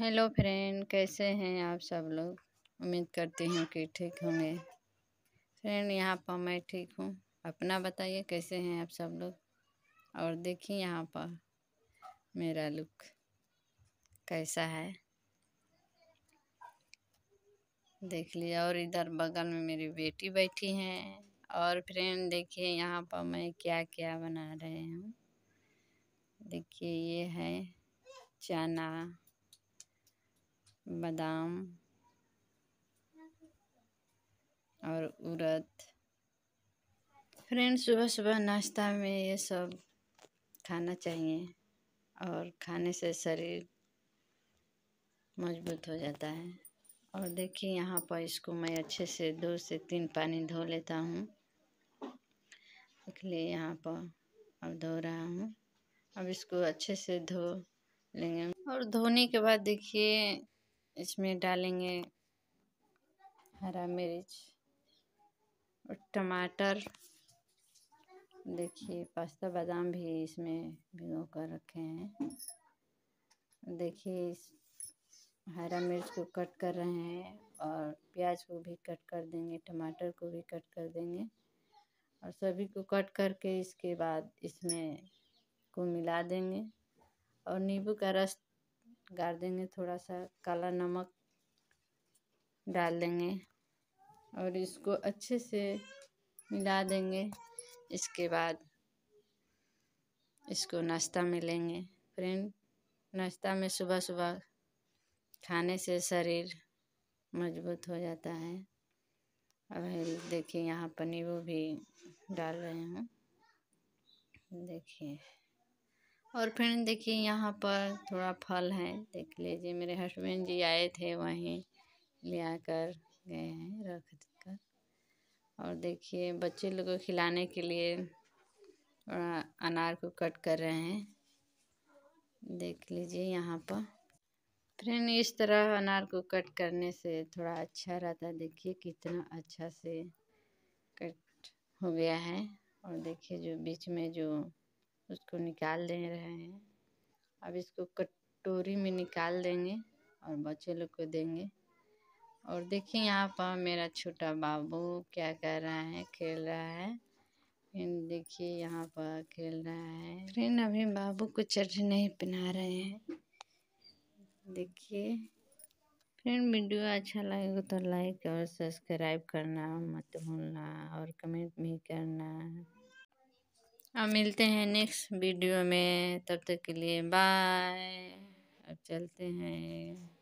hello friend कैसे हैं आप सब लोग उम्मीद करती हूँ कि ठीक होंगे फ्रेंड यहाँ पर मैं ठीक हूँ अपना बताइए कैसे हैं आप सब लोग और देखिए यहाँ पर मेरा लुक कैसा है देख लिया और इधर बगल में मेरी बेटी बैठी है और फ्रेंड देखिए यहाँ पर मैं क्या क्या बना रहे हूँ देखिए ये है चना बादाम और उड़द फ्रेंड्स सुबह सुबह नाश्ता में ये सब खाना चाहिए और खाने से शरीर मजबूत हो जाता है और देखिए यहाँ पर इसको मैं अच्छे से दो से तीन पानी धो लेता हूँ इसलिए यहाँ पर अब धो रहा हूँ अब इसको अच्छे से धो लेंगे और धोने के बाद देखिए इसमें डालेंगे हरा मिर्च और टमाटर देखिए पास्ता बादाम भी इसमें भिगो कर रखे हैं देखिए हरा मिर्च को कट कर रहे हैं और प्याज को भी कट कर देंगे टमाटर को भी कट कर देंगे और सभी को कट करके इसके बाद इसमें को मिला देंगे और नींबू का रस गाड़ देंगे थोड़ा सा काला नमक डाल देंगे और इसको अच्छे से मिला देंगे इसके बाद इसको नाश्ता में लेंगे फ्रेंड नाश्ता में सुबह सुबह खाने से शरीर मजबूत हो जाता है अब देखिए यहाँ पर नींबू भी डाल रहे हूँ देखिए और फिर देखिए यहाँ पर थोड़ा फल है देख लीजिए मेरे हस्बैंड जी आए थे वहीं ले आकर गए हैं रख कर और देखिए बच्चे लोग को खिलाने के लिए थोड़ा अनार को कट कर रहे हैं देख लीजिए यहाँ पर फ्रेंड इस तरह अनार को कट करने से थोड़ा अच्छा रहता है देखिए कितना अच्छा से कट हो गया है और देखिए जो बीच में जो उसको निकाल दे रहे हैं अब इसको कटोरी में निकाल देंगे और बच्चे लोग को देंगे और देखिए यहाँ पर मेरा छोटा बाबू क्या कर रहा है खेल रहा है फिर देखिए यहाँ पर खेल रहा है फिर अभी बाबू को चर्च नहीं पहना रहे हैं देखिए फिर वीडियो अच्छा लगेगा तो लाइक और सब्सक्राइब करना मत भूलना और कमेंट भी करना अब मिलते हैं नेक्स्ट वीडियो में तब तक के लिए बाय अब चलते हैं